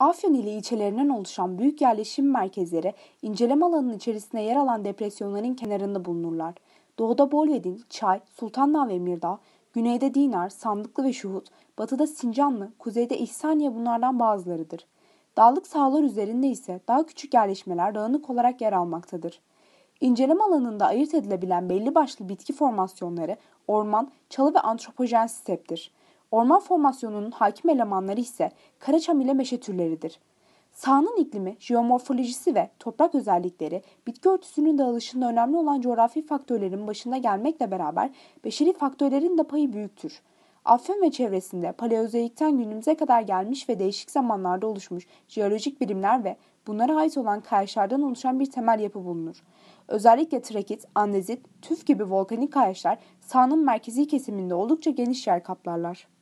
Afyon ili ilçelerinden oluşan büyük yerleşim merkezleri inceleme alanının içerisinde yer alan depresyonların kenarında bulunurlar. Doğuda Bolvedin, Çay, Sultanlar ve Mirdağ, güneyde Dinar, Sandıklı ve Şuhut, batıda Sincanlı, kuzeyde İhsaniye bunlardan bazılarıdır. Dağlık sahalar üzerinde ise daha küçük yerleşmeler dağınık olarak yer almaktadır. İnceleme alanında ayırt edilebilen belli başlı bitki formasyonları orman, çalı ve antropojen steptir. Orman formasyonunun hakim elemanları ise Karaçam ile meşe türleridir. Sahanın iklimi, jeomorfolojisi ve toprak özellikleri bitki örtüsünün dağılışında önemli olan coğrafi faktörlerin başında gelmekle beraber beşeri faktörlerin de payı büyüktür. Afyon ve çevresinde Paleozoik'ten günümüze kadar gelmiş ve değişik zamanlarda oluşmuş jeolojik birimler ve bunlara ait olan kayışlardan oluşan bir temel yapı bulunur. Özellikle trakit, andezit, tüf gibi volkanik kayışlar sahanın merkezi kesiminde oldukça geniş yer kaplarlar.